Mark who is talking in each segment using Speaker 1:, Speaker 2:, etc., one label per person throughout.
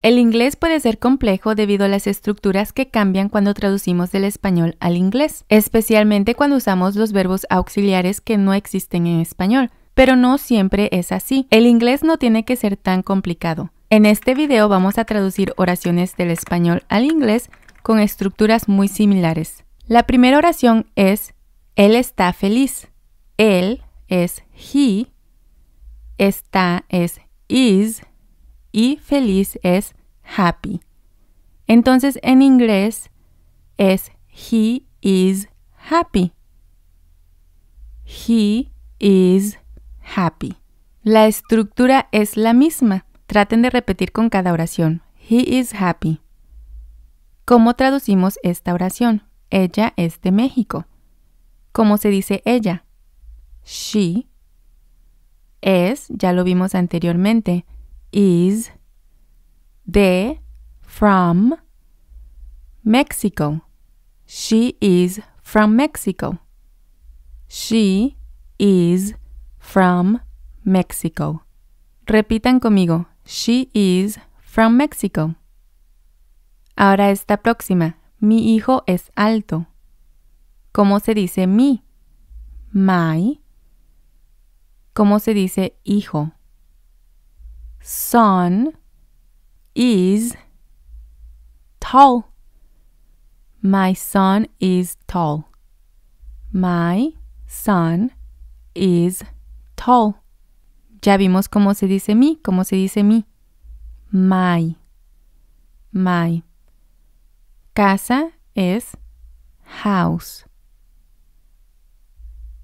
Speaker 1: El inglés puede ser complejo debido a las estructuras que cambian cuando traducimos del español al inglés, especialmente cuando usamos los verbos auxiliares que no existen en español. Pero no siempre es así. El inglés no tiene que ser tan complicado. En este video vamos a traducir oraciones del español al inglés con estructuras muy similares. La primera oración es Él está feliz. Él es he. Está es is y feliz es happy. Entonces en inglés es he is happy. He is happy. La estructura es la misma. Traten de repetir con cada oración. He is happy. ¿Cómo traducimos esta oración? Ella es de México. ¿Cómo se dice ella? She es, ya lo vimos anteriormente, is de from Mexico. She is from Mexico. She is from Mexico. Repitan conmigo. She is from Mexico. Ahora esta próxima. Mi hijo es alto. ¿Cómo se dice mi? My. ¿Cómo se dice hijo? son is tall. My son is tall. My son is tall. Ya vimos cómo se dice mi, cómo se dice mi. My. My. Casa es house.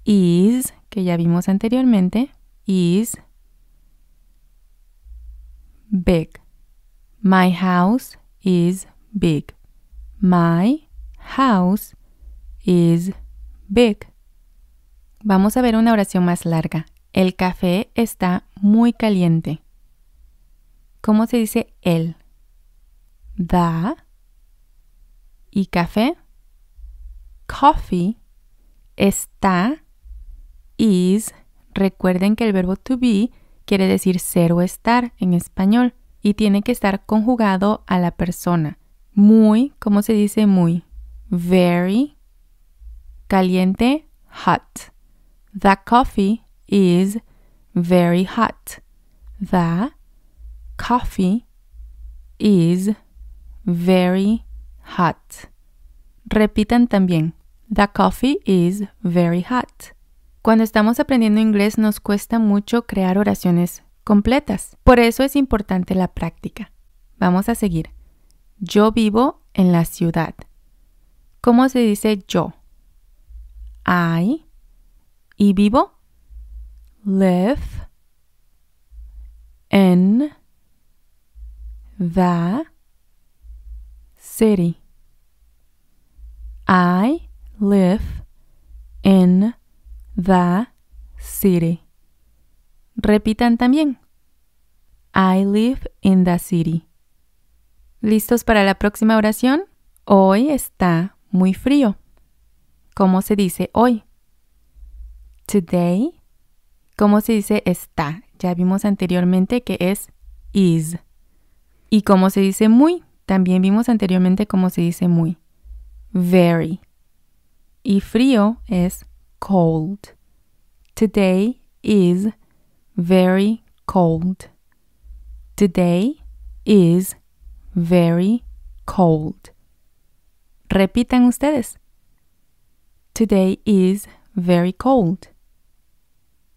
Speaker 1: Is, que ya vimos anteriormente, is big. My house is big. My house is big. Vamos a ver una oración más larga. El café está muy caliente. ¿Cómo se dice el? The y café. Coffee está is. Recuerden que el verbo to be quiere decir ser o estar en español y tiene que estar conjugado a la persona. Muy, ¿cómo se dice muy? Very caliente, hot. The coffee is very hot. The coffee is very hot. Repitan también. The coffee is very hot. Cuando estamos aprendiendo inglés nos cuesta mucho crear oraciones completas. Por eso es importante la práctica. Vamos a seguir. Yo vivo en la ciudad. ¿Cómo se dice yo? I. ¿Y vivo? Live. En. The. City. I live in the city. Repitan también. I live in the city. ¿Listos para la próxima oración? Hoy está muy frío. ¿Cómo se dice hoy? Today. ¿Cómo se dice está? Ya vimos anteriormente que es is. ¿Y cómo se dice muy? También vimos anteriormente cómo se dice muy. Very. Y frío es cold. Today is very cold. Today is very cold. Repitan ustedes. Today is very cold.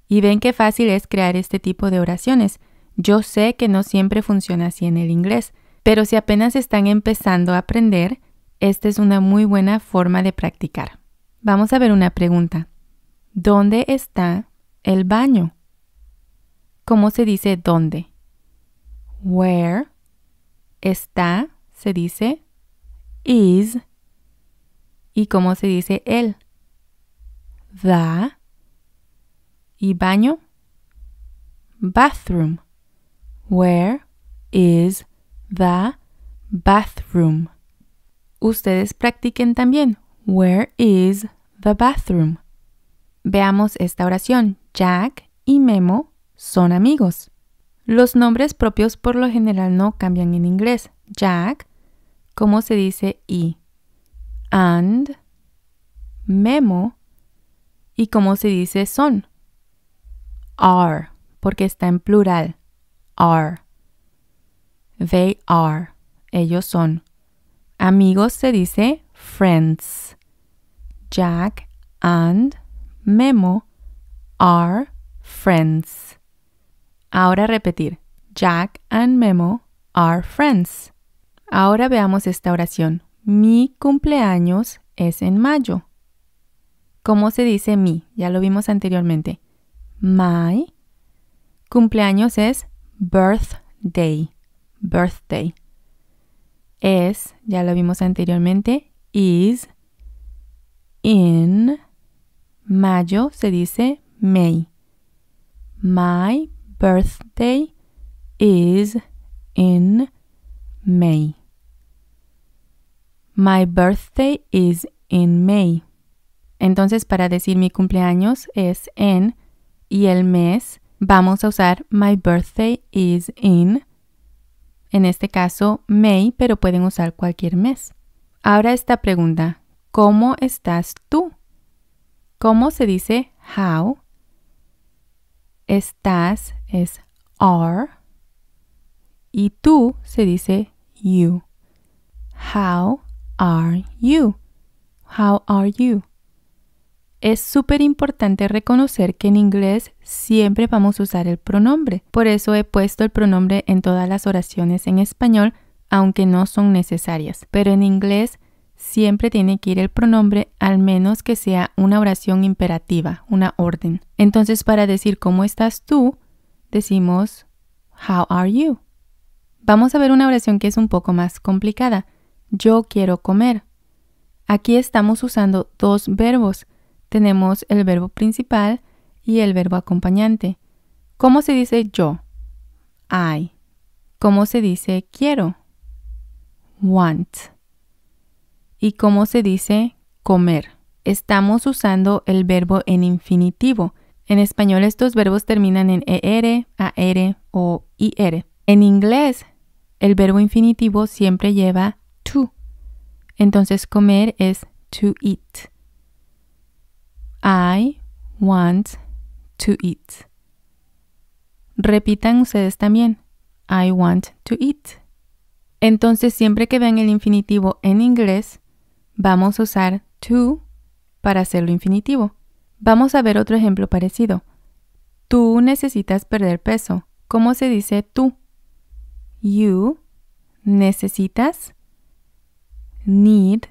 Speaker 1: Y ven qué fácil es crear este tipo de oraciones. Yo sé que no siempre funciona así en el inglés, pero si apenas están empezando a aprender, esta es una muy buena forma de practicar. Vamos a ver una pregunta. ¿Dónde está el baño? ¿Cómo se dice dónde? Where está se dice is y cómo se dice el the y baño bathroom. Where is the bathroom? Ustedes practiquen también. Where is the bathroom? Veamos esta oración. Jack y Memo son amigos. Los nombres propios por lo general no cambian en inglés. Jack, ¿cómo se dice y. And, Memo, y cómo se dice son. Are, porque está en plural. Are. They are. Ellos son. Amigos se dice friends. Jack and Memo are friends. Ahora repetir. Jack and Memo are friends. Ahora veamos esta oración. Mi cumpleaños es en mayo. ¿Cómo se dice mi? Ya lo vimos anteriormente. My cumpleaños es birthday. Birthday. Es, ya lo vimos anteriormente, is in Mayo se dice May. My birthday is in May. My birthday is in May. Entonces, para decir mi cumpleaños es en y el mes, vamos a usar My birthday is in. En este caso, May, pero pueden usar cualquier mes. Ahora esta pregunta, ¿cómo estás tú? ¿Cómo se dice how? Estás es are y tú se dice you. How are you? How are you? Es súper importante reconocer que en inglés siempre vamos a usar el pronombre. Por eso he puesto el pronombre en todas las oraciones en español, aunque no son necesarias. Pero en inglés siempre tiene que ir el pronombre al menos que sea una oración imperativa, una orden. Entonces, para decir cómo estás tú, decimos How are you? Vamos a ver una oración que es un poco más complicada. Yo quiero comer. Aquí estamos usando dos verbos. Tenemos el verbo principal y el verbo acompañante. ¿Cómo se dice yo? I. ¿Cómo se dice quiero? Want y cómo se dice comer. Estamos usando el verbo en infinitivo. En español estos verbos terminan en er, ar o ir. En inglés, el verbo infinitivo siempre lleva to. Entonces comer es to eat. I want to eat. Repitan ustedes también. I want to eat. Entonces, siempre que vean el infinitivo en inglés, vamos a usar to para hacerlo infinitivo. Vamos a ver otro ejemplo parecido. Tú necesitas perder peso. ¿Cómo se dice tú? You necesitas need.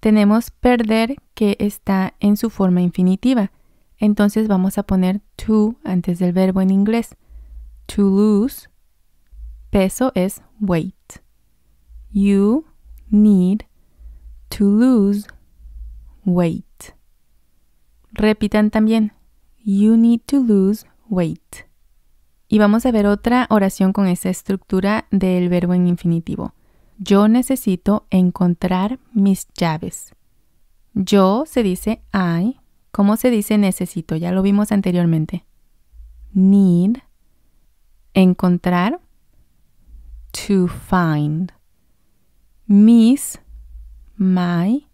Speaker 1: Tenemos perder que está en su forma infinitiva. Entonces vamos a poner to antes del verbo en inglés. To lose. Peso es weight. You need to lose weight. Repitan también, you need to lose weight. Y vamos a ver otra oración con esa estructura del verbo en infinitivo. Yo necesito encontrar mis llaves. Yo se dice I. ¿Cómo se dice necesito? Ya lo vimos anteriormente. Need. Encontrar. To find. Mis my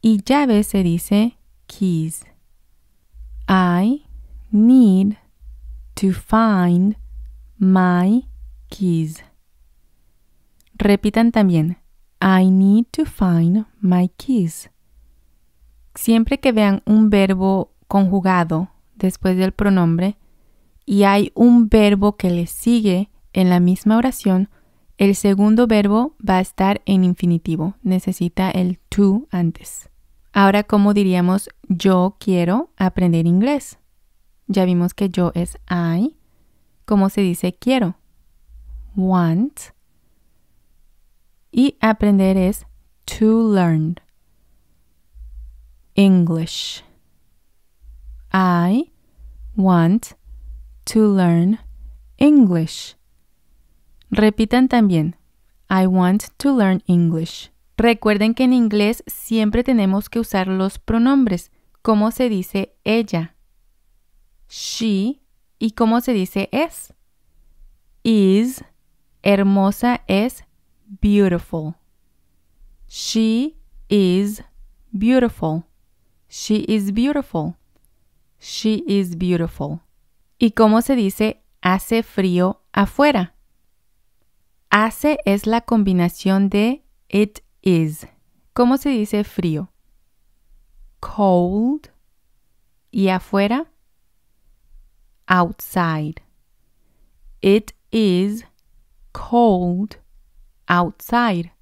Speaker 1: y llave se dice keys. I need to find my keys. Repitan también, I need to find my keys. Siempre que vean un verbo conjugado después del pronombre y hay un verbo que le sigue en la misma oración, el segundo verbo va a estar en infinitivo, necesita el to antes. Ahora, ¿cómo diríamos yo quiero aprender inglés? Ya vimos que yo es I. ¿Cómo se dice quiero? Want. Y aprender es to learn. English. I want to learn English. Repitan también, I want to learn English. Recuerden que en inglés siempre tenemos que usar los pronombres, cómo se dice ella, she y cómo se dice es. Is, hermosa es beautiful. She is beautiful. She is beautiful. She is beautiful. ¿Y cómo se dice hace frío afuera? hace es la combinación de it is. ¿Cómo se dice frío? Cold. ¿Y afuera? Outside. It is cold outside.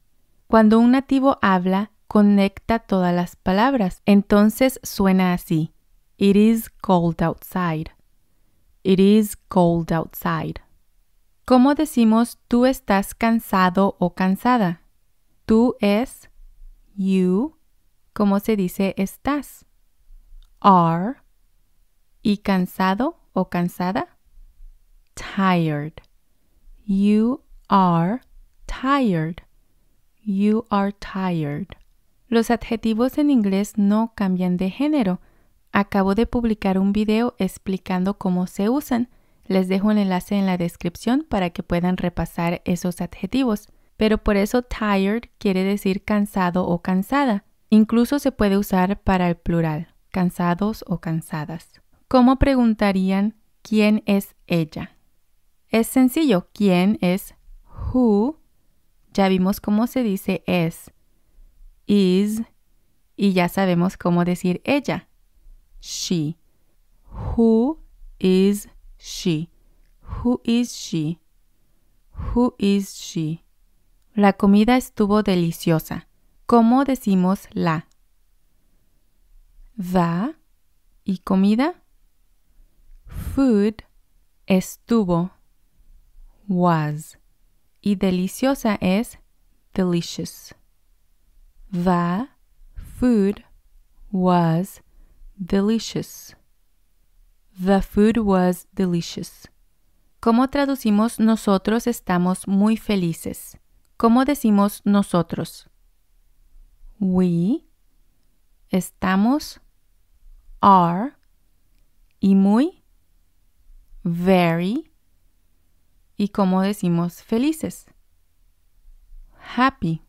Speaker 1: Cuando un nativo habla, conecta todas las palabras. Entonces suena así. It is cold outside. It is cold outside. ¿Cómo decimos tú estás cansado o cansada? Tú es you, ¿cómo se dice estás? Are. ¿Y cansado o cansada? Tired. You are tired. You are tired. Los adjetivos en inglés no cambian de género. Acabo de publicar un video explicando cómo se usan les dejo el enlace en la descripción para que puedan repasar esos adjetivos. Pero por eso tired quiere decir cansado o cansada. Incluso se puede usar para el plural, cansados o cansadas. ¿Cómo preguntarían quién es ella? Es sencillo, quién es who. Ya vimos cómo se dice es, is, y ya sabemos cómo decir ella. She. Who is she? Who is she? Who is she? La comida estuvo deliciosa. ¿Cómo decimos la? Va y comida. Food estuvo was y deliciosa es delicious. Va food was delicious. The food was delicious. ¿Cómo traducimos nosotros estamos muy felices? ¿Cómo decimos nosotros? We estamos are y muy very y cómo decimos felices. Happy.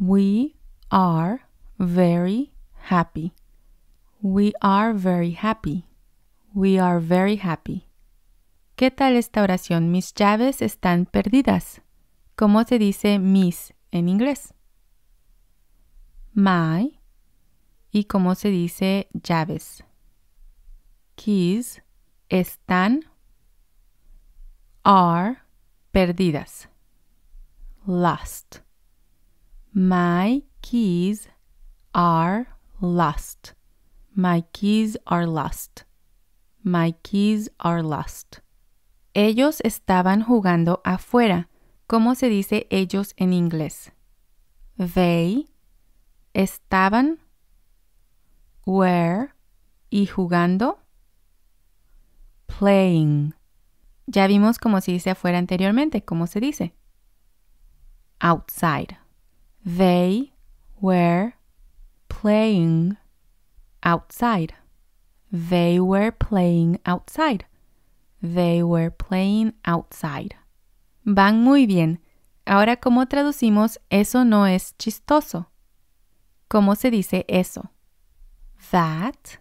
Speaker 1: We are very happy. We are very happy. We are very happy. ¿Qué tal esta oración? Mis llaves están perdidas. ¿Cómo se dice mis en inglés? My. ¿Y cómo se dice llaves? Keys están are perdidas. Lost. My keys are lost. My keys are lost. My keys are lost. Ellos estaban jugando afuera. ¿Cómo se dice ellos en inglés? They estaban were y jugando playing. Ya vimos cómo se dice afuera anteriormente, cómo se dice. Outside. They were playing outside. They were playing outside. They were playing outside. Van muy bien. Ahora, ¿cómo traducimos eso no es chistoso? ¿Cómo se dice eso? That.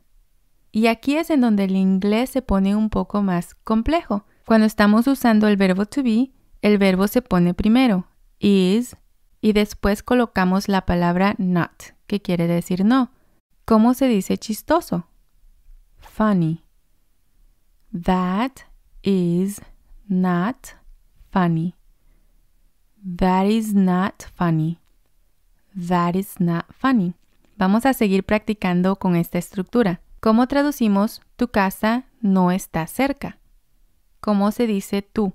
Speaker 1: Y aquí es en donde el inglés se pone un poco más complejo. Cuando estamos usando el verbo to be, el verbo se pone primero, is, y después colocamos la palabra not, que quiere decir no. ¿Cómo se dice chistoso? funny. That is not funny. That is not funny. That is not funny. Vamos a seguir practicando con esta estructura. ¿Cómo traducimos tu casa no está cerca? ¿Cómo se dice tú?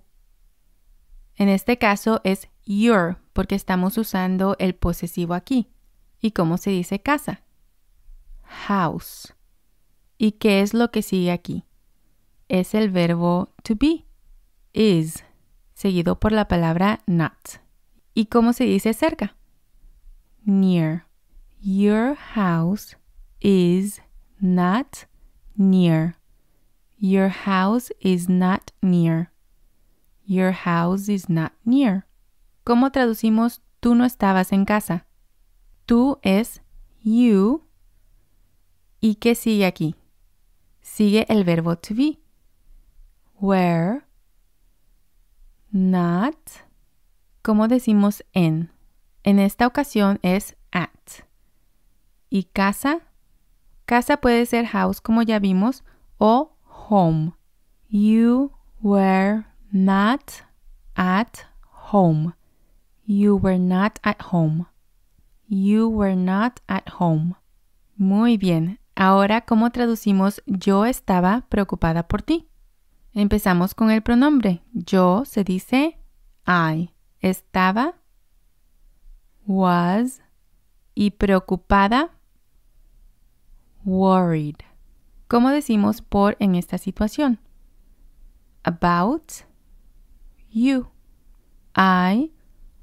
Speaker 1: En este caso es your porque estamos usando el posesivo aquí. ¿Y cómo se dice casa? House. ¿Y qué es lo que sigue aquí? Es el verbo to be, is, seguido por la palabra not. ¿Y cómo se dice cerca? Near. Your house is not near. Your house is not near. Your house is not near. ¿Cómo traducimos tú no estabas en casa? Tú es you. ¿Y qué sigue aquí? sigue el verbo to be. Were not, como decimos en. En esta ocasión es at. Y casa, casa puede ser house como ya vimos o home. You were not at home. You were not at home. You were not at home. Muy bien. Ahora, ¿cómo traducimos yo estaba preocupada por ti? Empezamos con el pronombre. Yo se dice I. Estaba, was, y preocupada, worried. ¿Cómo decimos por en esta situación? About you. I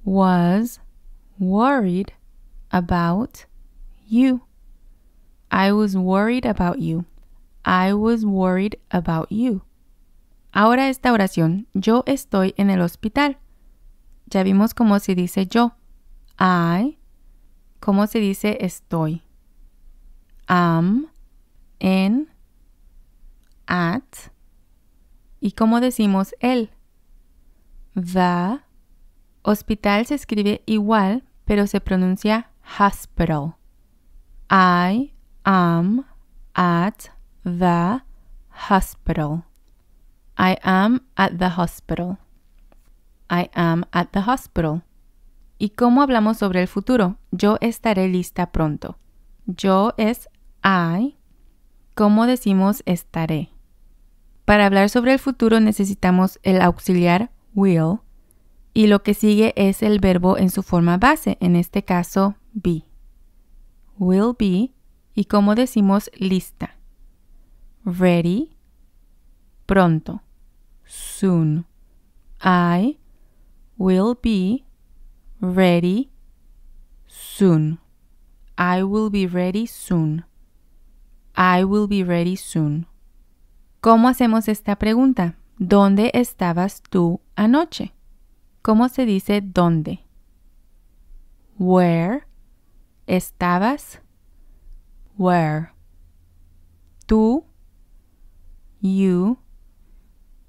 Speaker 1: was worried about you. I was worried about you. I was worried about you. Ahora esta oración. Yo estoy en el hospital. Ya vimos cómo se dice yo. I. ¿Cómo se dice estoy? Am. En. At. ¿Y cómo decimos él? The. Hospital se escribe igual, pero se pronuncia hospital. I am at the hospital. I am at the hospital. I am at the hospital. ¿Y cómo hablamos sobre el futuro? Yo estaré lista pronto. Yo es I. ¿Cómo decimos estaré? Para hablar sobre el futuro necesitamos el auxiliar will y lo que sigue es el verbo en su forma base, en este caso be. Will be y cómo decimos lista. Ready, pronto, soon. I will be ready soon. I will be ready soon. I will be ready soon. ¿Cómo hacemos esta pregunta? ¿Dónde estabas tú anoche? ¿Cómo se dice dónde? Where estabas where. Tú, you,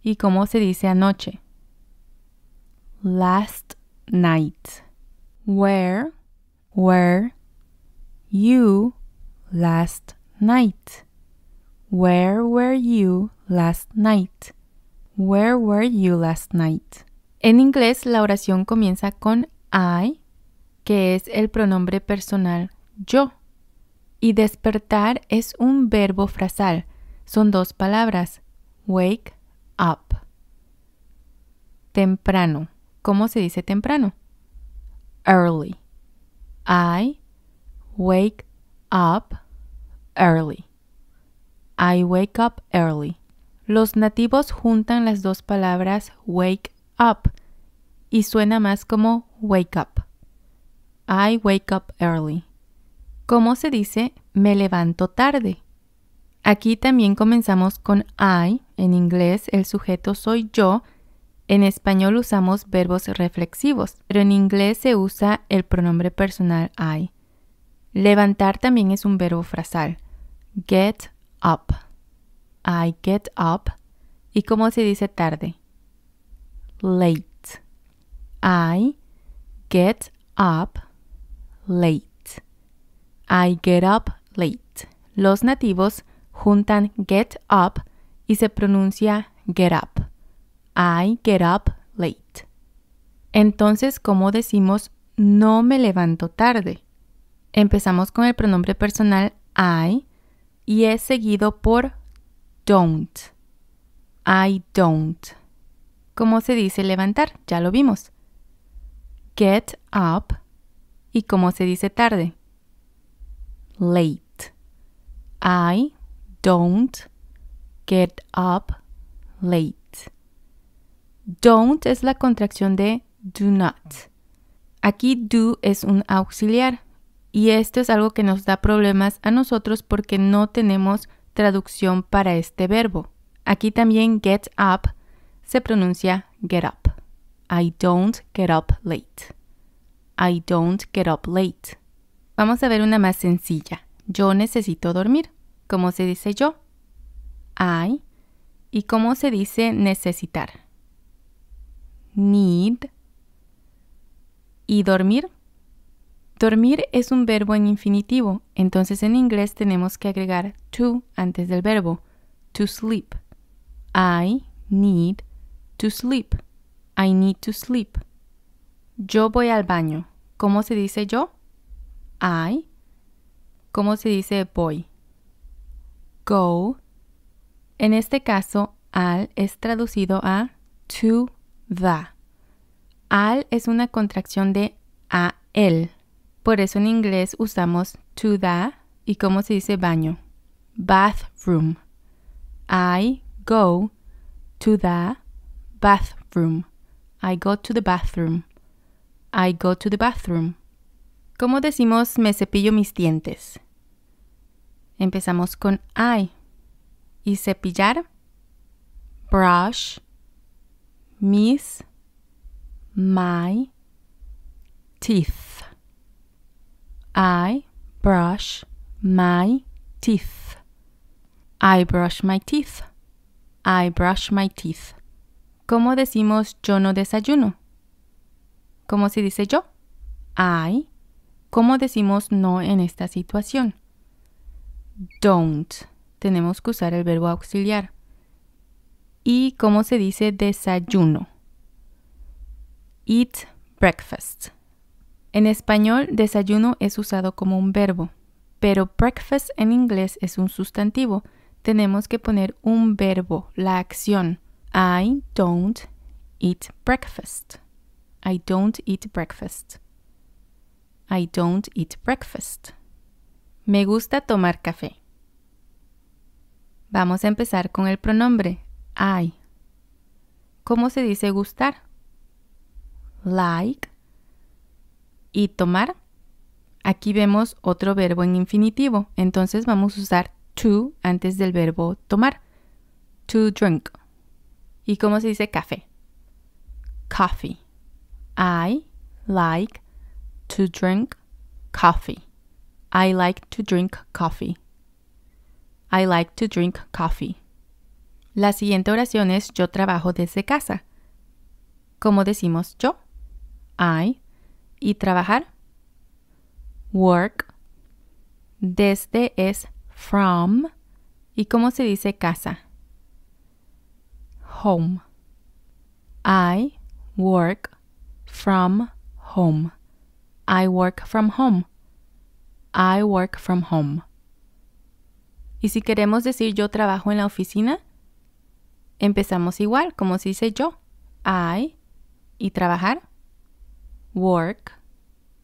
Speaker 1: y cómo se dice anoche. Last night. Where where, you last night? Where were you last night? Where were you last night? En inglés la oración comienza con I, que es el pronombre personal yo y despertar es un verbo frasal. Son dos palabras. Wake up. Temprano. ¿Cómo se dice temprano? Early. I wake up early. I wake up early. Los nativos juntan las dos palabras wake up y suena más como wake up. I wake up early. ¿Cómo se dice me levanto tarde? Aquí también comenzamos con I, en inglés el sujeto soy yo, en español usamos verbos reflexivos, pero en inglés se usa el pronombre personal I. Levantar también es un verbo frasal. Get up. I get up. ¿Y cómo se dice tarde? Late. I get up late. I get up late. Los nativos juntan get up y se pronuncia get up. I get up late. Entonces, ¿cómo decimos no me levanto tarde? Empezamos con el pronombre personal I y es seguido por don't. I don't. ¿Cómo se dice levantar? Ya lo vimos. Get up. ¿Y cómo se dice tarde? late. I don't get up late. Don't es la contracción de do not. Aquí do es un auxiliar y esto es algo que nos da problemas a nosotros porque no tenemos traducción para este verbo. Aquí también get up se pronuncia get up. I don't get up late. I don't get up late. Vamos a ver una más sencilla. Yo necesito dormir. ¿Cómo se dice yo? I. ¿Y cómo se dice necesitar? Need. ¿Y dormir? Dormir es un verbo en infinitivo, entonces en inglés tenemos que agregar to antes del verbo. To sleep. I need to sleep. I need to sleep. Yo voy al baño. ¿Cómo se dice yo? I. ¿Cómo se dice voy? Go. En este caso, al es traducido a to the. Al es una contracción de a él. Por eso en inglés usamos to the y cómo se dice baño. Bathroom. I go to the bathroom. I go to the bathroom. I go to the bathroom. ¿Cómo decimos me cepillo mis dientes? Empezamos con I. Y cepillar, brush, mis, my, teeth. I brush my teeth. I brush my teeth. I brush my teeth. ¿Cómo decimos yo no desayuno? ¿Cómo se dice yo? I ¿Cómo decimos no en esta situación? Don't. Tenemos que usar el verbo auxiliar. ¿Y cómo se dice desayuno? Eat breakfast. En español, desayuno es usado como un verbo, pero breakfast en inglés es un sustantivo. Tenemos que poner un verbo, la acción. I don't eat breakfast. I don't eat breakfast. I don't eat breakfast. Me gusta tomar café. Vamos a empezar con el pronombre I. ¿Cómo se dice gustar? Like. ¿Y tomar? Aquí vemos otro verbo en infinitivo, entonces vamos a usar to antes del verbo tomar. To drink. ¿Y cómo se dice café? Coffee. I like to drink coffee. I like to drink coffee. I like to drink coffee. La siguiente oración es yo trabajo desde casa. ¿Cómo decimos yo? I y trabajar. Work. Desde es from. ¿Y cómo se dice casa? Home. I work from home. I work from home. I work from home. Y si queremos decir yo trabajo en la oficina, empezamos igual, como se dice yo. I y trabajar. Work.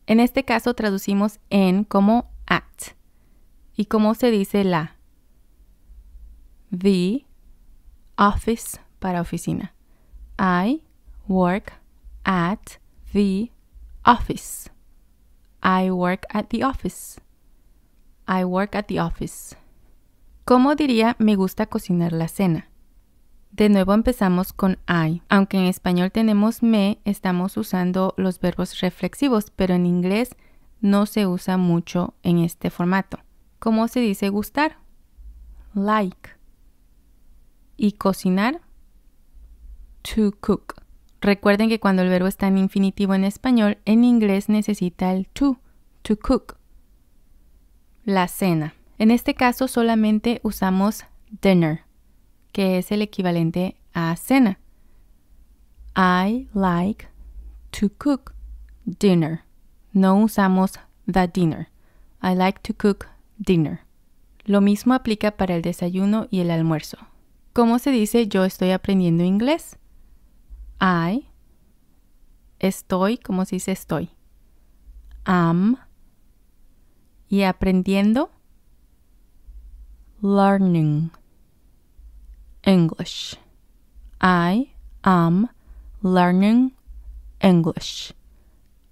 Speaker 1: En este caso traducimos en como at. ¿Y cómo se dice la? The office para oficina. I work at the office. I work at the office. I work at the office. ¿Cómo diría me gusta cocinar la cena? De nuevo empezamos con I. Aunque en español tenemos me, estamos usando los verbos reflexivos, pero en inglés no se usa mucho en este formato. ¿Cómo se dice gustar? Like. Y cocinar? To cook. Recuerden que cuando el verbo está en infinitivo en español, en inglés necesita el to, to cook, la cena. En este caso solamente usamos dinner, que es el equivalente a cena. I like to cook dinner. No usamos the dinner. I like to cook dinner. Lo mismo aplica para el desayuno y el almuerzo. ¿Cómo se dice yo estoy aprendiendo inglés? I. Estoy, como se dice estoy. Am. Y aprendiendo. Learning. English. I am learning English.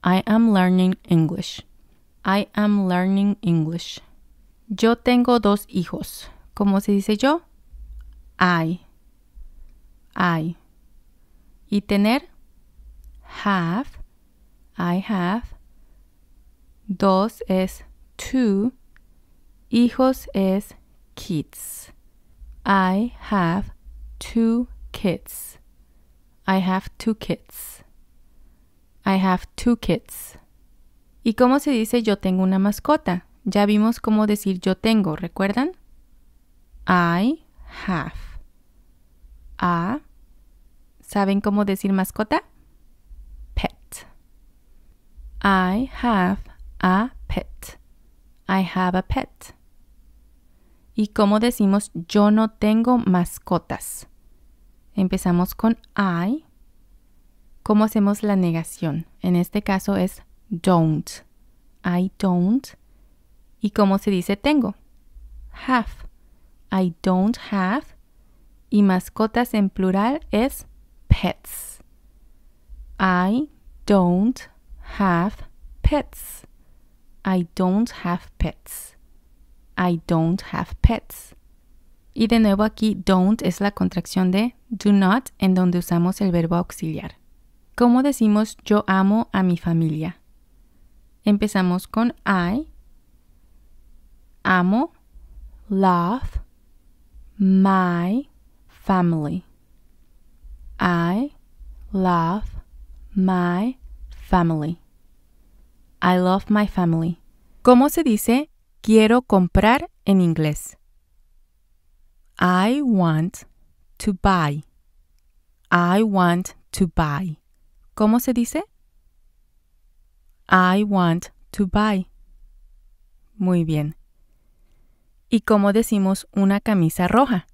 Speaker 1: I am learning English. I am learning English. Yo tengo dos hijos. ¿Cómo se dice yo? I. I. Y tener, have, I have. Dos es two. Hijos es kids. I have two kids. I have two kids. I have two kids. ¿Y cómo se dice yo tengo una mascota? Ya vimos cómo decir yo tengo, ¿recuerdan? I have a ¿Saben cómo decir mascota? Pet. I have a pet. I have a pet. ¿Y cómo decimos yo no tengo mascotas? Empezamos con I. ¿Cómo hacemos la negación? En este caso es don't. I don't. ¿Y cómo se dice tengo? Have. I don't have. Y mascotas en plural es pets. I don't have pets. I don't have pets. I don't have pets. Y de nuevo aquí don't es la contracción de do not en donde usamos el verbo auxiliar. ¿Cómo decimos yo amo a mi familia? Empezamos con I. Amo, love, my family. I love my family. I love my family. ¿Cómo se dice quiero comprar en inglés? I want to buy. I want to buy. ¿Cómo se dice? I want to buy. Muy bien. ¿Y cómo decimos una camisa roja?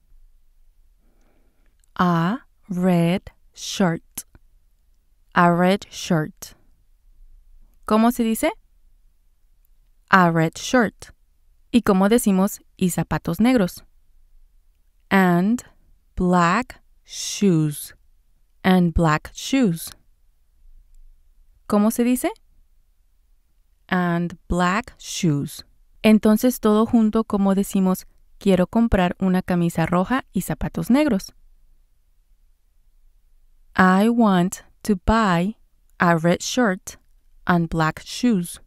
Speaker 1: A red shirt. A red shirt. ¿Cómo se dice? A red shirt. ¿Y cómo decimos y zapatos negros? And black shoes. And black shoes. ¿Cómo se dice? And black shoes. Entonces todo junto como decimos quiero comprar una camisa roja y zapatos negros. I want to buy a red shirt and black shoes.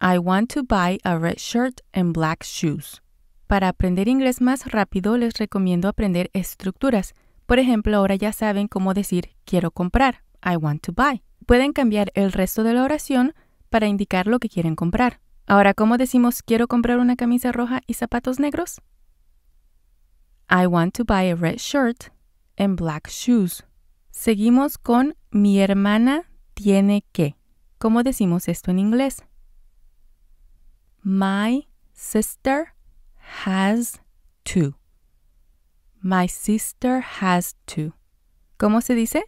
Speaker 1: I want to buy a red shirt and black shoes. Para aprender inglés más rápido les recomiendo aprender estructuras. Por ejemplo, ahora ya saben cómo decir quiero comprar. I want to buy. Pueden cambiar el resto de la oración para indicar lo que quieren comprar. Ahora, ¿cómo decimos quiero comprar una camisa roja y zapatos negros? I want to buy a red shirt en black shoes. Seguimos con mi hermana tiene que. ¿Cómo decimos esto en inglés? My sister has to. My sister has to. ¿Cómo se dice?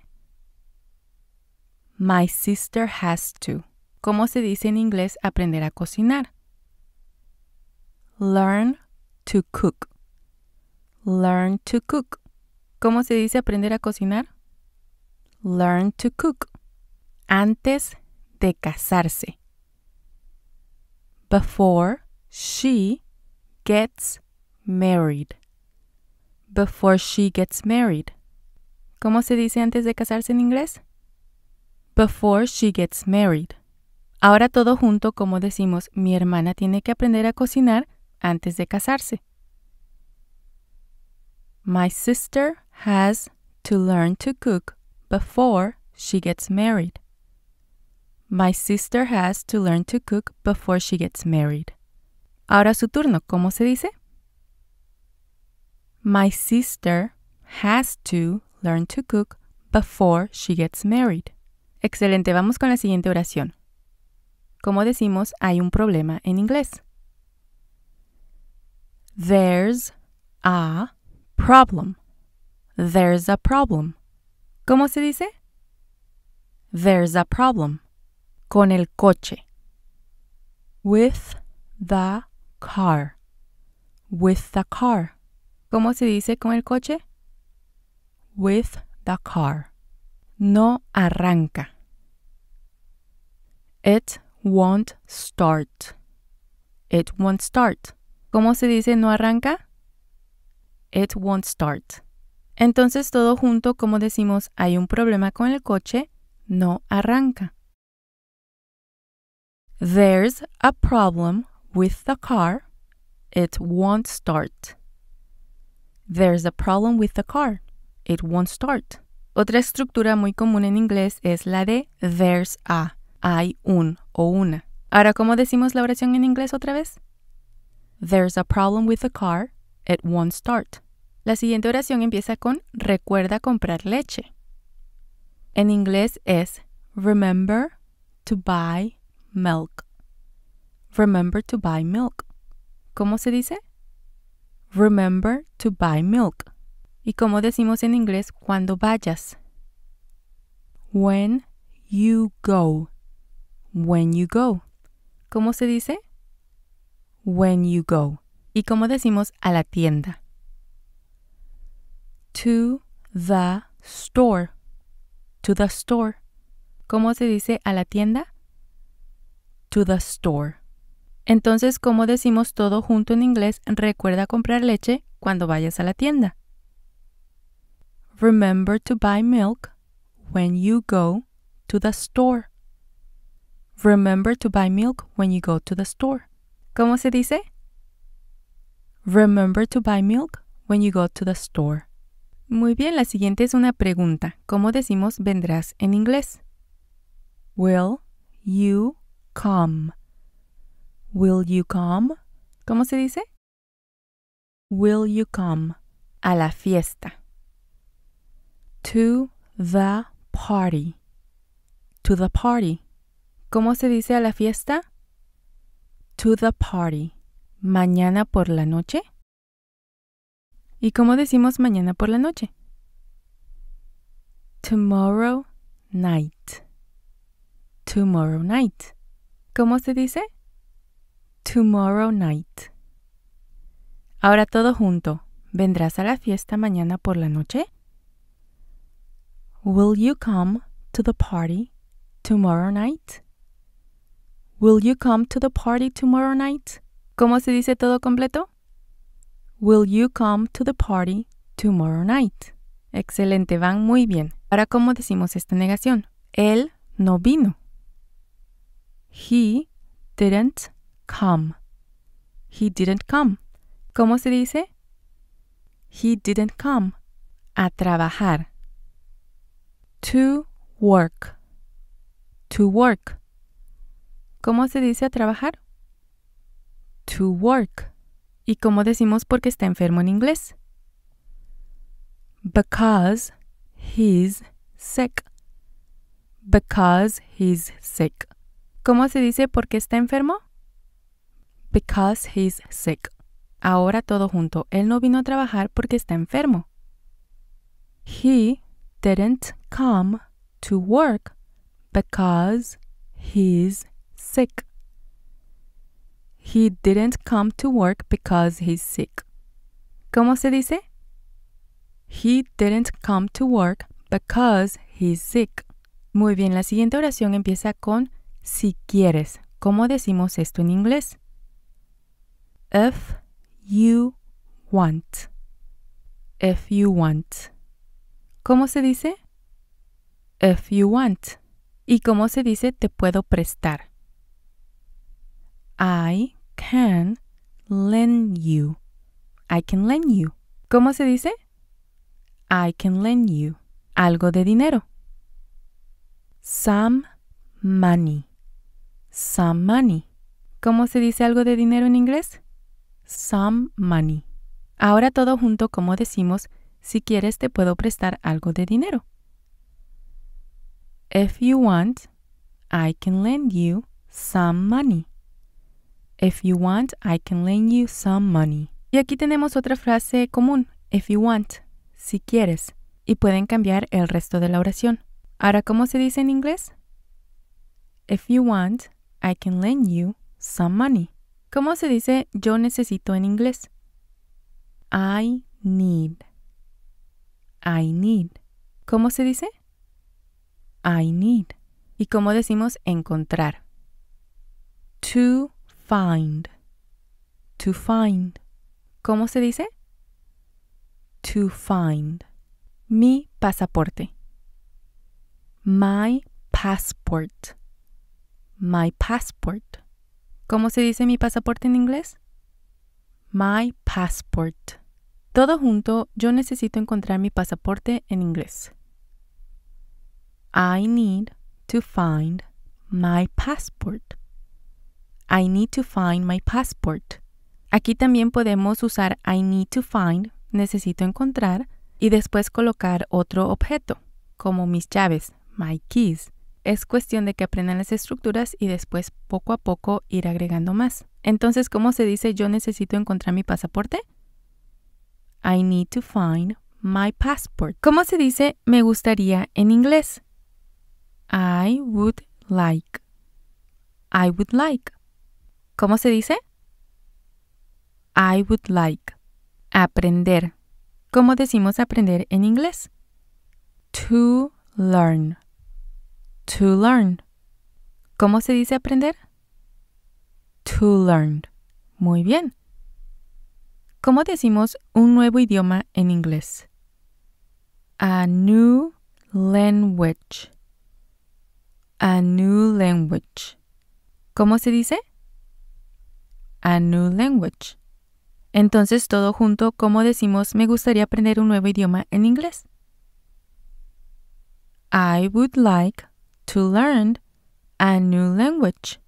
Speaker 1: My sister has to. ¿Cómo se dice en inglés aprender a cocinar? Learn to cook. Learn to cook. ¿Cómo se dice aprender a cocinar? Learn to cook. Antes de casarse. Before she gets married. Before she gets married. ¿Cómo se dice antes de casarse en inglés? Before she gets married. Ahora todo junto, como decimos, mi hermana tiene que aprender a cocinar antes de casarse. My sister has to learn to cook before she gets married. My sister has to learn to cook before she gets married. Ahora su turno, ¿cómo se dice? My sister has to learn to cook before she gets married. Excelente, vamos con la siguiente oración. Como decimos, hay un problema en inglés. There's a Problem. There's a problem. ¿Cómo se dice? There's a problem. Con el coche. With the car. With the car. ¿Cómo se dice con el coche? With the car. No arranca. It won't start. It won't start. ¿Cómo se dice no arranca? It won't start. Entonces todo junto, como decimos, hay un problema con el coche, no arranca. There's a problem with the car. It won't start. There's a problem with the car. It won't start. Otra estructura muy común en inglés es la de there's a, hay un o una. Ahora, ¿cómo decimos la oración en inglés otra vez? There's a problem with the car at one start. La siguiente oración empieza con recuerda comprar leche. En inglés es remember to buy milk. Remember to buy milk. ¿Cómo se dice? Remember to buy milk. ¿Y cómo decimos en inglés cuando vayas? When you go. When you go. ¿Cómo se dice? When you go y como decimos a la tienda. To the store. To the store. ¿Cómo se dice a la tienda? To the store. Entonces, como decimos todo junto en inglés, recuerda comprar leche cuando vayas a la tienda. Remember to buy milk when you go to the store. Remember to buy milk when you go to the store. ¿Cómo se dice? Remember to buy milk when you go to the store. Muy bien, la siguiente es una pregunta. ¿Cómo decimos vendrás en inglés? Will you come? Will you come? ¿Cómo se dice? Will you come? A la fiesta. To the party. To the party. ¿Cómo se dice a la fiesta? To the party mañana por la noche? ¿Y cómo decimos mañana por la noche? Tomorrow night. Tomorrow night. ¿Cómo se dice? Tomorrow night. Ahora todo junto. ¿Vendrás a la fiesta mañana por la noche? Will you come to the party tomorrow night? Will you come to the party tomorrow night? ¿Cómo se dice todo completo? Will you come to the party tomorrow night? Excelente, van muy bien. Ahora, ¿cómo decimos esta negación? Él no vino. He didn't come. He didn't come. ¿Cómo se dice? He didn't come. A trabajar. To work. To work. ¿Cómo se dice a trabajar? to work. ¿Y cómo decimos porque está enfermo en inglés? Because he's sick. Because he's sick. ¿Cómo se dice porque está enfermo? Because he's sick. Ahora todo junto. Él no vino a trabajar porque está enfermo. He didn't come to work because he's sick. He didn't come to work because he's sick. ¿Cómo se dice? He didn't come to work because he's sick. Muy bien, la siguiente oración empieza con si quieres. ¿Cómo decimos esto en inglés? If you want. If you want. ¿Cómo se dice? If you want. ¿Y cómo se dice te puedo prestar? I can lend you. I can lend you. ¿Cómo se dice? I can lend you. Algo de dinero. Some money. Some money. ¿Cómo se dice algo de dinero en inglés? Some money. Ahora todo junto como decimos, si quieres te puedo prestar algo de dinero. If you want, I can lend you some money. If you want, I can lend you some money. Y aquí tenemos otra frase común, if you want, si quieres, y pueden cambiar el resto de la oración. Ahora, ¿cómo se dice en inglés? If you want, I can lend you some money. ¿Cómo se dice yo necesito en inglés? I need. I need. ¿Cómo se dice? I need. ¿Y cómo decimos encontrar? To find. To find. ¿Cómo se dice? To find. Mi pasaporte. My passport. My passport. ¿Cómo se dice mi pasaporte en inglés? My passport. Todo junto, yo necesito encontrar mi pasaporte en inglés. I need to find my passport. I need to find my passport. Aquí también podemos usar I need to find, necesito encontrar, y después colocar otro objeto, como mis llaves, my keys. Es cuestión de que aprendan las estructuras y después poco a poco ir agregando más. Entonces, ¿cómo se dice yo necesito encontrar mi pasaporte? I need to find my passport. ¿Cómo se dice me gustaría en inglés? I would like. I would like. ¿Cómo se dice? I would like. Aprender. ¿Cómo decimos aprender en inglés? To learn. To learn. ¿Cómo se dice aprender? To learn. Muy bien. ¿Cómo decimos un nuevo idioma en inglés? A new language. A new language. ¿Cómo se dice? a new language. Entonces, todo junto, ¿cómo decimos me gustaría aprender un nuevo idioma en inglés? I would like to learn a new language.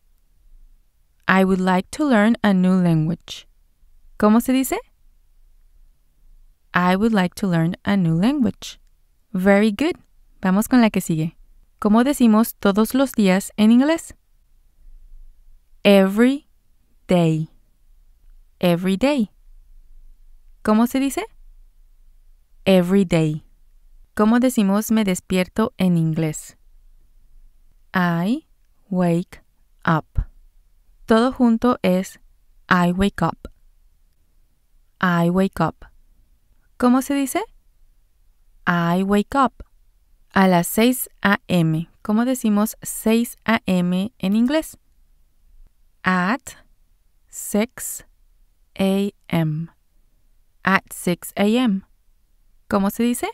Speaker 1: I would like to learn a new language. ¿Cómo se dice? I would like to learn a new language. Very good. Vamos con la que sigue. ¿Cómo decimos todos los días en inglés? Every day. Every day. ¿Cómo se dice? Every day. ¿Cómo decimos me despierto en inglés? I wake up. Todo junto es I wake up. I wake up. ¿Cómo se dice? I wake up. A las 6 a.m. ¿Cómo decimos 6 a.m. en inglés? At 6 a.m. At 6 a.m. ¿Cómo se dice?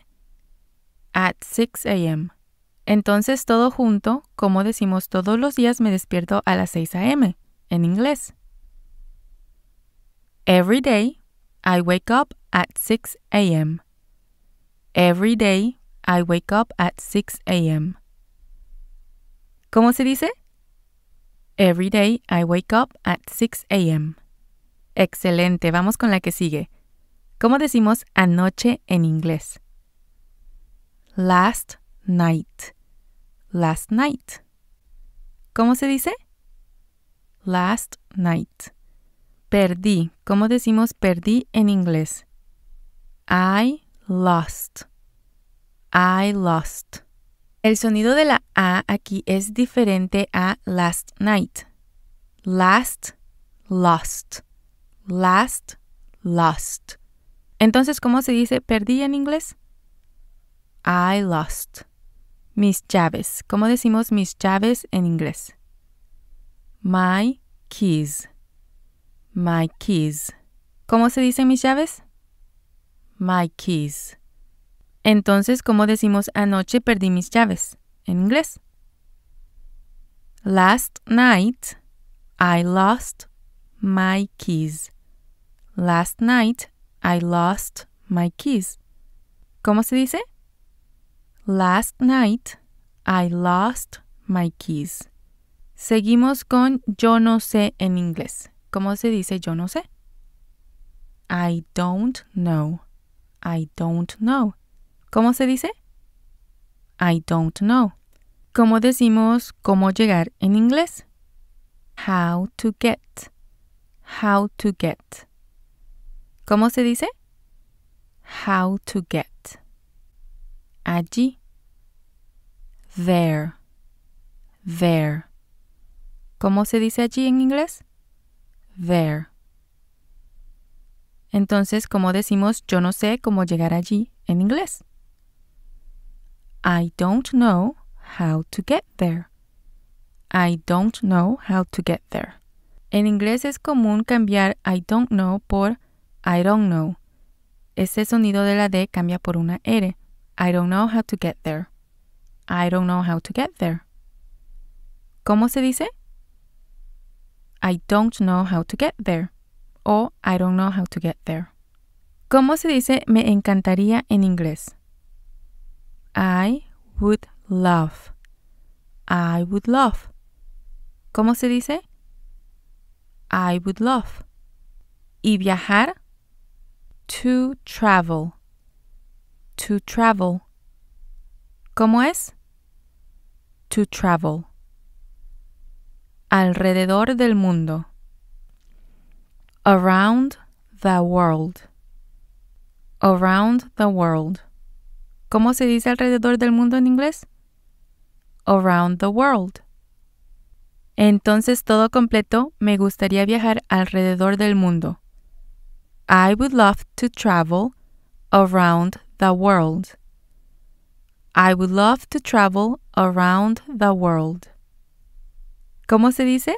Speaker 1: At 6 a.m. Entonces todo junto, como decimos todos los días me despierto a las 6 a.m. en inglés. Every day I wake up at 6 a.m. Every day I wake up at 6 a.m. ¿Cómo se dice? Every day I wake up at 6 a.m. Excelente, vamos con la que sigue. ¿Cómo decimos anoche en inglés? Last night. Last night. ¿Cómo se dice? Last night. Perdí. ¿Cómo decimos perdí en inglés? I lost. I lost. El sonido de la A aquí es diferente a last night. Last, lost. Last, lost. Entonces, ¿cómo se dice perdí en inglés? I lost. Mis llaves. ¿Cómo decimos mis llaves en inglés? My keys. My keys. ¿Cómo se dicen mis llaves? My keys. Entonces, ¿cómo decimos anoche perdí mis llaves? En inglés. Last night I lost my keys. Last night I lost my keys. ¿Cómo se dice? Last night I lost my keys. Seguimos con yo no sé en inglés. ¿Cómo se dice yo no sé? I don't know. I don't know. ¿Cómo se dice? I don't know. ¿Cómo decimos cómo llegar en inglés? How to get. How to get. ¿Cómo se dice? How to get. Allí. There. There. ¿Cómo se dice allí en inglés? There. Entonces, ¿cómo decimos yo no sé cómo llegar allí en inglés? I don't know how to get there. I don't know how to get there. En inglés es común cambiar I don't know por I don't know. Ese sonido de la D cambia por una R. I don't know how to get there. I don't know how to get there. ¿Cómo se dice? I don't know how to get there. O I don't know how to get there. ¿Cómo se dice me encantaría en inglés? I would love. I would love. ¿Cómo se dice? I would love. Y viajar. To travel. To travel. ¿Cómo es? To travel. Alrededor del mundo. Around the world. Around the world. ¿Cómo se dice alrededor del mundo en inglés? Around the world. Entonces todo completo, me gustaría viajar alrededor del mundo. I would love to travel around the world. I would love to travel around the world. ¿Cómo se dice?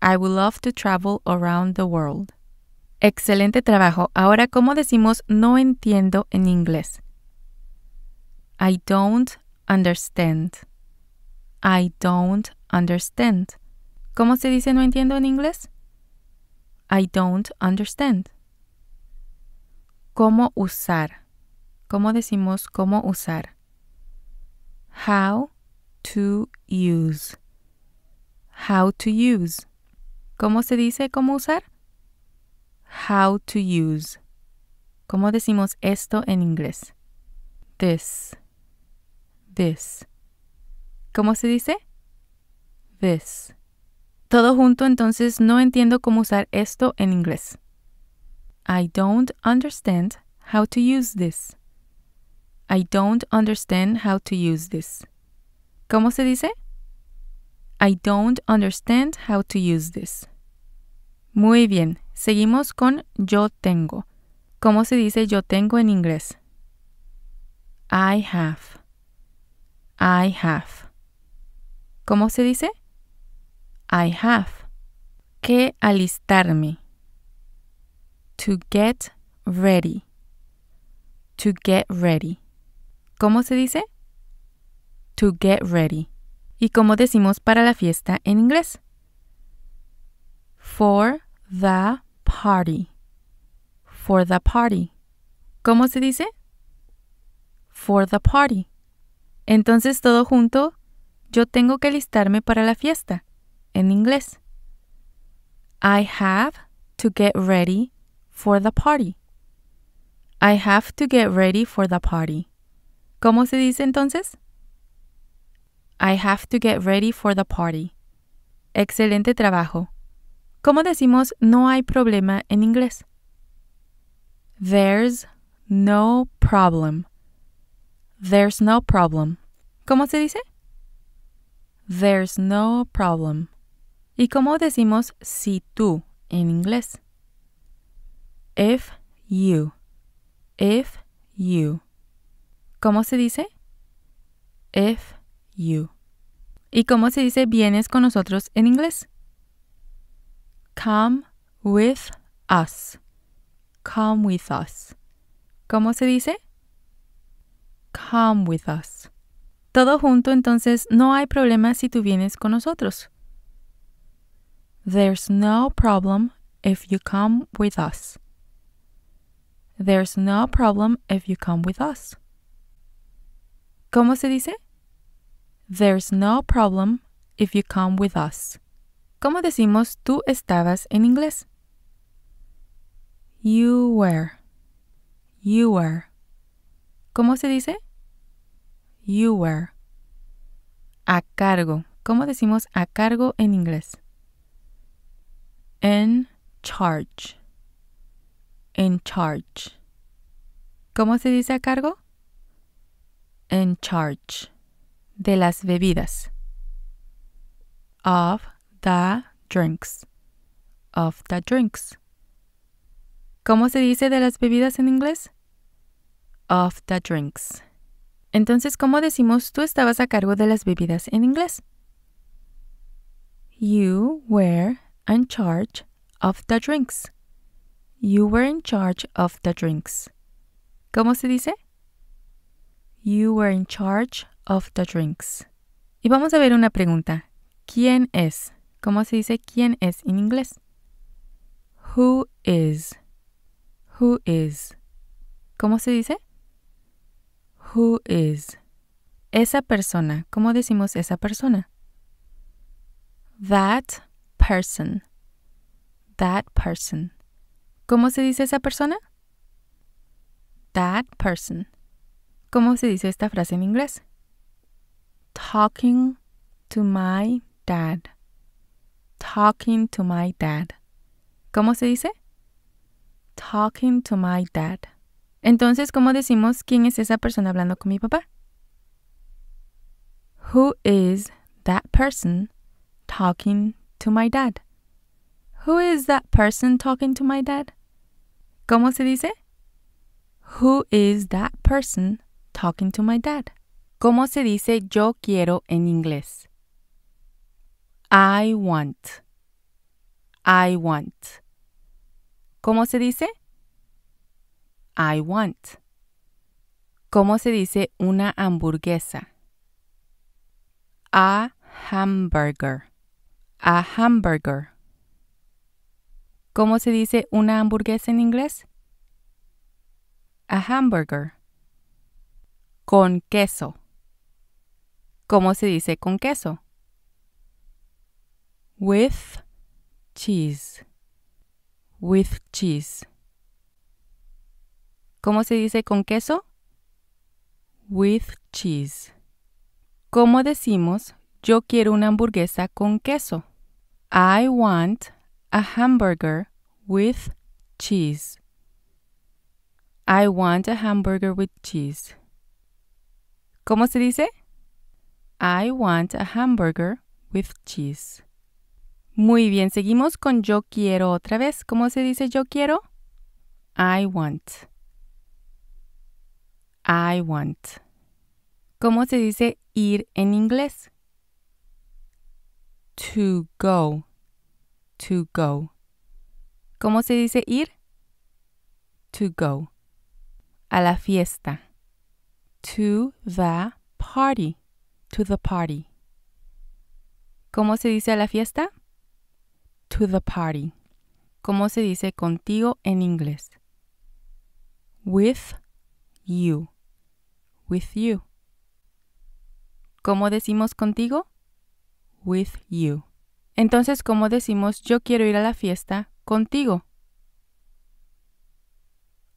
Speaker 1: I would love to travel around the world. Excelente trabajo. Ahora, ¿cómo decimos no entiendo en inglés? I don't understand. I don't understand. ¿Cómo se dice no entiendo en inglés? I don't understand. ¿Cómo usar? ¿Cómo decimos cómo usar? How to use. How to use. ¿Cómo se dice cómo usar? how to use. ¿Cómo decimos esto en inglés? This. This. ¿Cómo se dice? This. Todo junto, entonces no entiendo cómo usar esto en inglés. I don't understand how to use this. I don't understand how to use this. ¿Cómo se dice? I don't understand how to use this. Muy bien. Seguimos con yo tengo. ¿Cómo se dice yo tengo en inglés? I have. I have. ¿Cómo se dice? I have. Que alistarme. To get ready. To get ready. ¿Cómo se dice? To get ready. ¿Y cómo decimos para la fiesta en inglés? For the party. For the party. ¿Cómo se dice? For the party. Entonces todo junto, yo tengo que listarme para la fiesta. En inglés. I have to get ready for the party. I have to get ready for the party. ¿Cómo se dice entonces? I have to get ready for the party. Excelente trabajo. ¿Cómo decimos no hay problema en inglés? There's no problem. There's no problem. ¿Cómo se dice? There's no problem. ¿Y cómo decimos si tú en inglés? If you. If you. ¿Cómo se dice? If you. ¿Y cómo se dice vienes con nosotros en inglés? come with us. Come with us. ¿Cómo se dice? Come with us. Todo junto, entonces no hay problema si tú vienes con nosotros. There's no problem if you come with us. There's no problem if you come with us. ¿Cómo se dice? There's no problem if you come with us. ¿Cómo decimos tú estabas en inglés? You were. You were. ¿Cómo se dice? You were. A cargo. ¿Cómo decimos a cargo en inglés? En charge. En charge. ¿Cómo se dice a cargo? En charge. De las bebidas. Of the drinks, of the drinks. ¿Cómo se dice de las bebidas en inglés? Of the drinks. Entonces, ¿cómo decimos tú estabas a cargo de las bebidas en inglés? You were in charge of the drinks. You were in charge of the drinks. ¿Cómo se dice? You were in charge of the drinks. Y vamos a ver una pregunta. ¿Quién es? ¿Cómo se dice quién es en inglés? Who is. Who is. ¿Cómo se dice? Who is. Esa persona. ¿Cómo decimos esa persona? That person. That person. ¿Cómo se dice esa persona? That person. ¿Cómo se dice esta frase en inglés? Talking to my dad. talking to my dad. ¿Cómo se dice? Talking to my dad. Entonces, ¿cómo decimos quién es esa persona hablando con mi papá? Who is that person talking to my dad? Who is that person talking to my dad? ¿Cómo se dice? Who is that person talking to my dad? ¿Cómo se dice yo quiero en inglés? I want. I want. ¿Cómo se dice? I want. ¿Cómo se dice una hamburguesa? A hamburger. A hamburger. ¿Cómo se dice una hamburguesa en inglés? A hamburger. Con queso. ¿Cómo se dice con queso? with cheese. With cheese. ¿Cómo se dice con queso? With cheese. ¿Cómo decimos yo quiero una hamburguesa con queso? I want a hamburger with cheese. I want a hamburger with cheese. ¿Cómo se dice? I want a hamburger with cheese. Muy bien, seguimos con yo quiero otra vez. ¿Cómo se dice yo quiero? I want. I want. ¿Cómo se dice ir en inglés? To go. To go. ¿Cómo se dice ir? To go. A la fiesta. To the party. To the party. ¿Cómo se dice a la fiesta? to the party. ¿Cómo se dice contigo en inglés? With you. With you. ¿Cómo decimos contigo? With you. Entonces, ¿cómo decimos yo quiero ir a la fiesta contigo?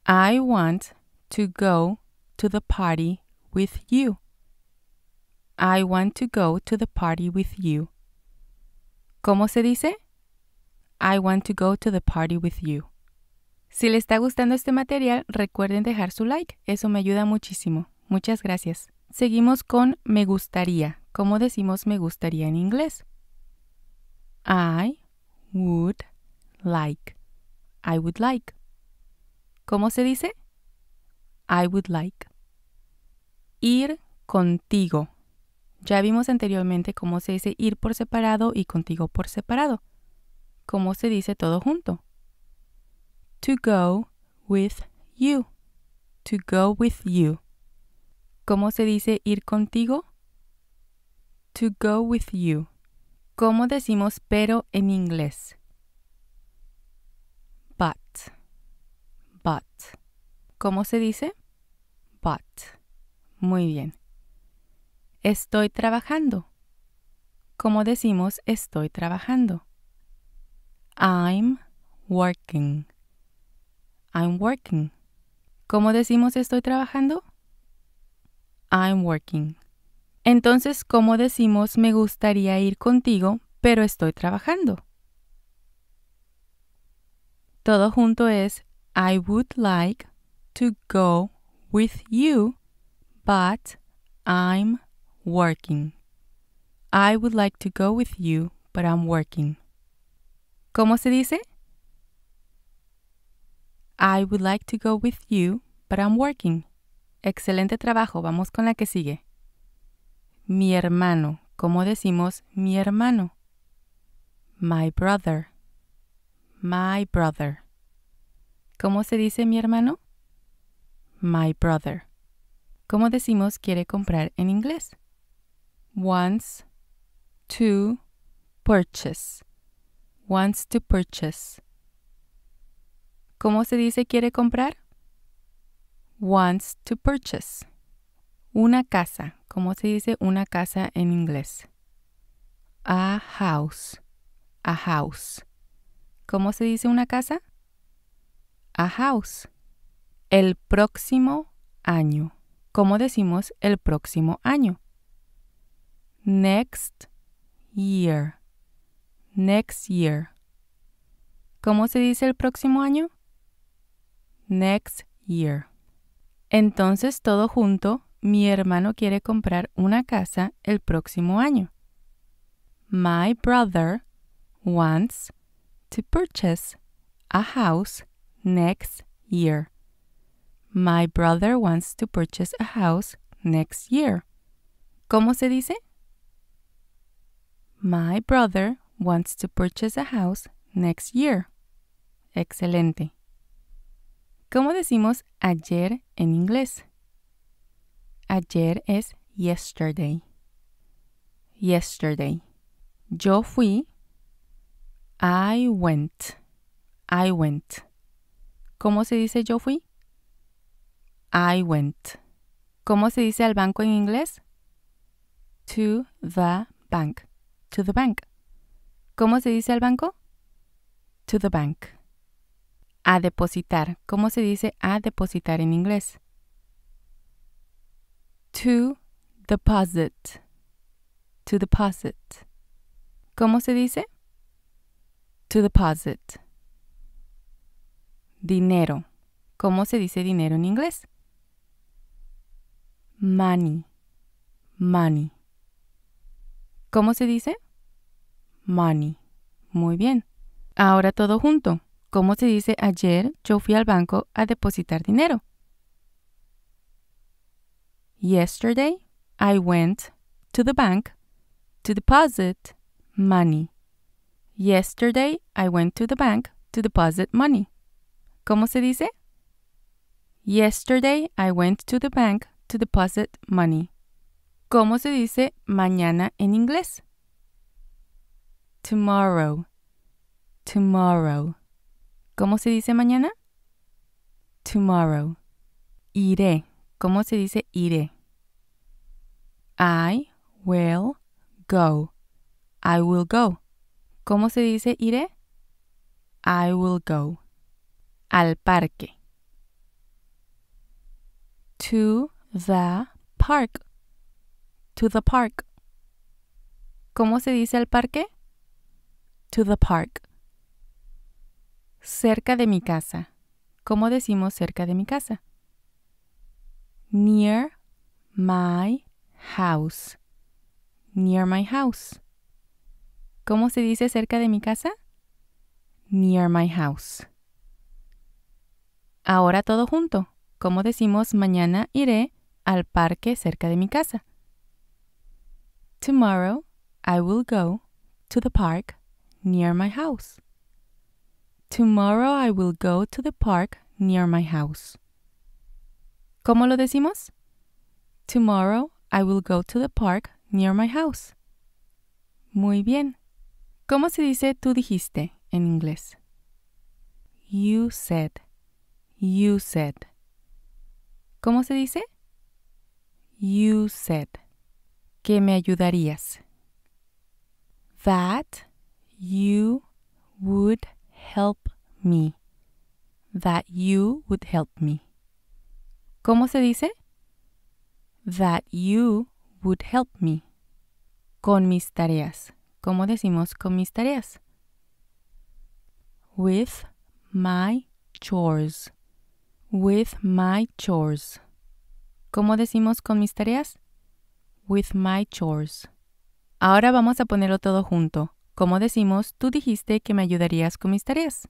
Speaker 1: I want to go to the party with you. I want to go to the party with you. ¿Cómo se dice? I want to go to the party with you. Si les está gustando este material, recuerden dejar su like, eso me ayuda muchísimo. Muchas gracias. Seguimos con me gustaría. ¿Cómo decimos me gustaría en inglés? I would like. I would like. ¿Cómo se dice? I would like. Ir contigo. Ya vimos anteriormente cómo se dice ir por separado y contigo por separado. ¿Cómo se dice todo junto. To go with you. To go with you. ¿Cómo se dice ir contigo? To go with you. ¿Cómo decimos pero en inglés? But. But. ¿Cómo se dice? But. Muy bien. Estoy trabajando. ¿Cómo decimos estoy trabajando? I'm working. I'm working. ¿Cómo decimos estoy trabajando? I'm working. Entonces, ¿cómo decimos me gustaría ir contigo, pero estoy trabajando? Todo junto es I would like to go with you, but I'm working. I would like to go with you, but I'm working. ¿Cómo se dice? I would like to go with you, but I'm working. Excelente trabajo, vamos con la que sigue. Mi hermano, ¿cómo decimos mi hermano? My brother. My brother. ¿Cómo se dice mi hermano? My brother. ¿Cómo decimos quiere comprar en inglés? Once to purchase wants to purchase. ¿Cómo se dice quiere comprar? Wants to purchase. Una casa. ¿Cómo se dice una casa en inglés? A house. A house. ¿Cómo se dice una casa? A house. El próximo año. ¿Cómo decimos el próximo año? Next year. Next year. ¿Cómo se dice el próximo año? Next year. Entonces, todo junto, mi hermano quiere comprar una casa el próximo año. My brother wants to purchase a house next year. My brother wants to purchase a house next year. ¿Cómo se dice? My brother wants to purchase a house next year. Excelente. ¿Cómo decimos ayer en inglés? Ayer es yesterday. Yesterday. Yo fui. I went. I went. ¿Cómo se dice yo fui? I went. ¿Cómo se dice al banco en inglés? To the bank. To the bank. ¿Cómo se dice al banco? To the bank. A depositar. ¿Cómo se dice a depositar en inglés? To deposit. To deposit. ¿Cómo se dice? To deposit. Dinero. ¿Cómo se dice dinero en inglés? Money. Money. ¿Cómo se dice? money. Muy bien. Ahora todo junto. ¿Cómo se dice ayer yo fui al banco a depositar dinero? Yesterday I went to the bank to deposit money. Yesterday I went to the bank to deposit money. ¿Cómo se dice? Yesterday I went to the bank to deposit money. ¿Cómo se dice mañana en inglés? tomorrow, tomorrow. ¿Cómo se dice mañana? Tomorrow. Iré. ¿Cómo se dice iré? I will go. I will go. ¿Cómo se dice iré? I will go. Al parque. To the park. To the park. ¿Cómo se dice al parque? to the park. Cerca de mi casa. ¿Cómo decimos cerca de mi casa? Near my house. Near my house. ¿Cómo se dice cerca de mi casa? Near my house. Ahora todo junto. ¿Cómo decimos mañana iré al parque cerca de mi casa? Tomorrow I will go to the park near my house. Tomorrow I will go to the park near my house. ¿Cómo lo decimos? Tomorrow I will go to the park near my house. Muy bien. ¿Cómo se dice tú dijiste en inglés? You said. You said. ¿Cómo se dice? You said. ¿Qué me ayudarías? That you would help me. That you would help me. ¿Cómo se dice? That you would help me. Con mis tareas. ¿Cómo decimos con mis tareas? With my chores. With my chores. ¿Cómo decimos con mis tareas? With my chores. Ahora vamos a ponerlo todo junto. Como decimos, tú dijiste que me ayudarías con mis tareas.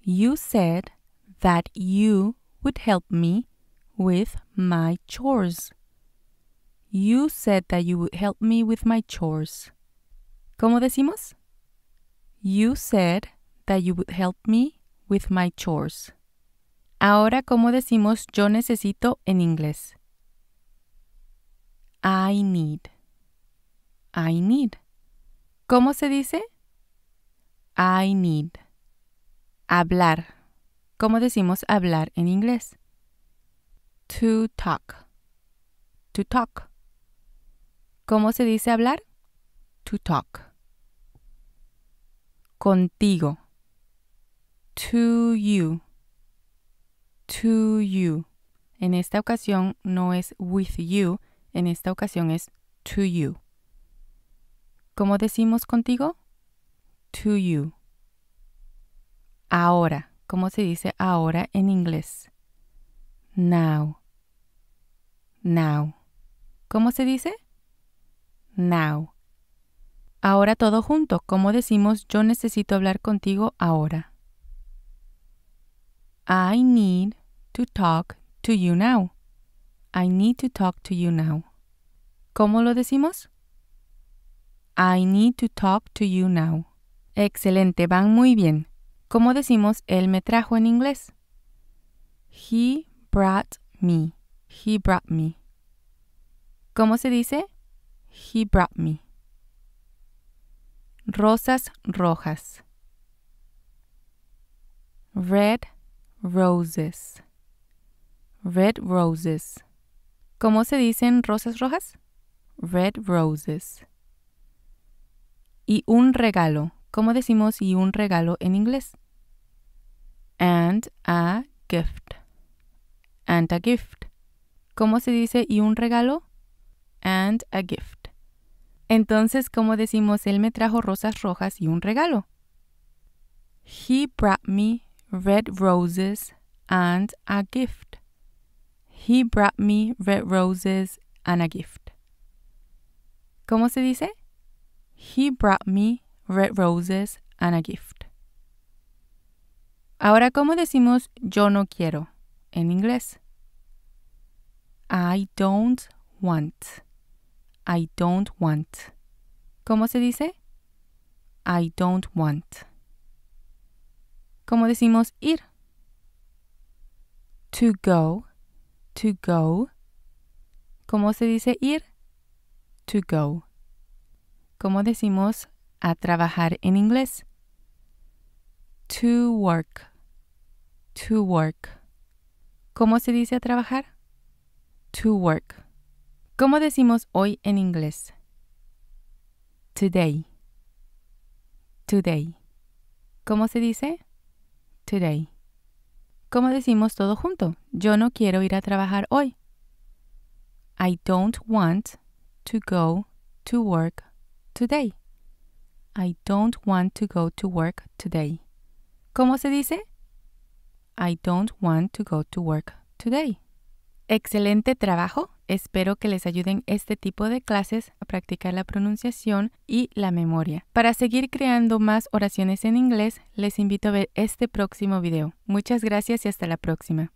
Speaker 1: You said that you would help me with my chores. You said that you would help me with my chores. ¿Cómo decimos? You said that you would help me with my chores. Ahora, ¿cómo decimos yo necesito en inglés? I need. I need. ¿Cómo se dice? I need. Hablar. ¿Cómo decimos hablar en inglés? To talk. To talk. ¿Cómo se dice hablar? To talk. Contigo. To you. To you. En esta ocasión no es with you, en esta ocasión es to you. ¿Cómo decimos contigo? To you. Ahora. ¿Cómo se dice ahora en inglés? Now. Now. ¿Cómo se dice? Now. Ahora todo junto. ¿Cómo decimos yo necesito hablar contigo ahora? I need to talk to you now. I need to talk to you now. ¿Cómo lo decimos? I need to talk to you now. Excelente, van muy bien. ¿Cómo decimos, él me trajo en inglés. He brought me. He brought me. ¿Cómo se dice? He brought me. Rosas rojas. Red roses. Red roses. ¿Cómo se dicen rosas rojas? Red roses. Y un regalo. ¿Cómo decimos y un regalo en inglés? And a gift. And a gift. ¿Cómo se dice y un regalo? And a gift. Entonces, ¿cómo decimos él me trajo rosas rojas y un regalo? He brought me red roses and a gift. He brought me red roses and a gift. ¿Cómo se dice? He brought me red roses and a gift. Ahora, ¿cómo decimos yo no quiero en inglés? I don't want. I don't want. ¿Cómo se dice? I don't want. ¿Cómo decimos ir? To go. To go. ¿Cómo se dice ir? To go. ¿Cómo decimos, a trabajar en inglés. To work. To work. ¿Cómo se dice a trabajar? To work. ¿Cómo decimos hoy en inglés? Today. Today. ¿Cómo se dice? Today. ¿Cómo decimos todo junto? Yo no quiero ir a trabajar hoy. I don't want to go to work today. I don't want to go to work today. ¿Cómo se dice? I don't want to go to work today. Excelente trabajo. Espero que les ayuden este tipo de clases a practicar la pronunciación y la memoria. Para seguir creando más oraciones en inglés, les invito a ver este próximo video. Muchas gracias y hasta la próxima.